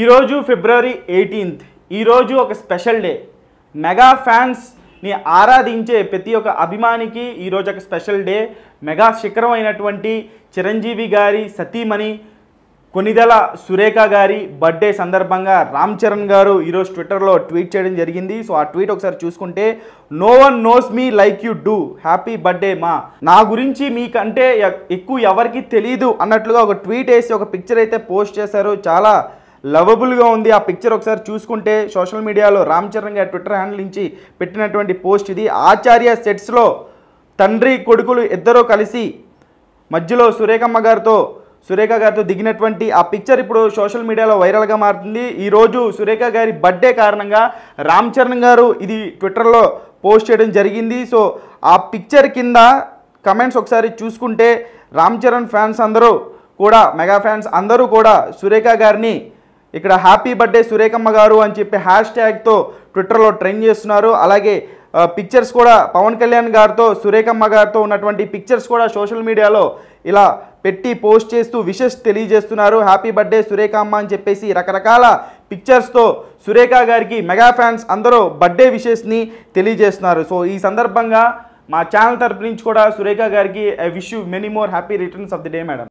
ఈరోజు ఫిబ్రవరి ఎయిటీన్త్ ఈరోజు ఒక స్పెషల్ డే మెగా ఫ్యాన్స్ని ఆరాధించే ప్రతి ఒక్క అభిమానికి ఈరోజు ఒక స్పెషల్ డే మెగా శిఖరం అయినటువంటి చిరంజీవి గారి సతీమణి కొనిదల సురేఖ గారి బర్త్డే సందర్భంగా రామ్ చరణ్ గారు ఈరోజు ట్విట్టర్లో ట్వీట్ చేయడం జరిగింది సో ఆ ట్వీట్ ఒకసారి చూసుకుంటే no one knows me like you do happy birthday మా నా గురించి మీకంటే ఎక్కువ ఎవరికి తెలియదు అన్నట్లుగా ఒక ట్వీట్ వేసి ఒక పిక్చర్ అయితే పోస్ట్ చేశారు చాలా లవబుల్గా ఉంది ఆ పిక్చర్ ఒకసారి చూసుకుంటే సోషల్ మీడియాలో రామ్ చరణ్ గారి ట్విట్టర్ హ్యాండిల్ నుంచి పెట్టినటువంటి పోస్ట్ ఇది ఆచార్య సెట్స్లో తండ్రి కొడుకులు ఇద్దరూ కలిసి మధ్యలో సురేఖమ్మ గారితో సురేఖ గారితో దిగినటువంటి ఆ పిక్చర్ ఇప్పుడు సోషల్ మీడియాలో వైరల్గా మారుతుంది ఈరోజు సురేఖ గారి బర్త్డే కారణంగా రామ్ చరణ్ గారు ఇది ట్విట్టర్లో పోస్ట్ చేయడం జరిగింది సో ఆ పిక్చర్ కింద కమెంట్స్ ఒకసారి చూసుకుంటే రామ్ చరణ్ ఫ్యాన్స్ అందరూ కూడా మెగా ఫ్యాన్స్ అందరూ కూడా సురేఖ గారిని ఇక్కడ హ్యాపీ బర్త్డే సురేఖమ్మ గారు అని చెప్పి హ్యాష్ ట్యాగ్తో ట్విట్టర్లో ట్రెండ్ చేస్తున్నారు అలాగే పిక్చర్స్ కూడా పవన్ కళ్యాణ్ గారితో సురేఖమ్మ గారితో ఉన్నటువంటి పిక్చర్స్ కూడా సోషల్ మీడియాలో ఇలా పెట్టి పోస్ట్ చేస్తూ విషెస్ తెలియజేస్తున్నారు హ్యాపీ బర్త్డే సురేఖమ్మ అని చెప్పేసి రకరకాల పిక్చర్స్తో సురేఖ గారికి మెగా ఫ్యాన్స్ అందరూ బర్త్డే విషెస్ని తెలియజేస్తున్నారు సో ఈ సందర్భంగా మా ఛానల్ తరపు నుంచి కూడా సురేఖ గారికి I wish you many more happy returns of the day madam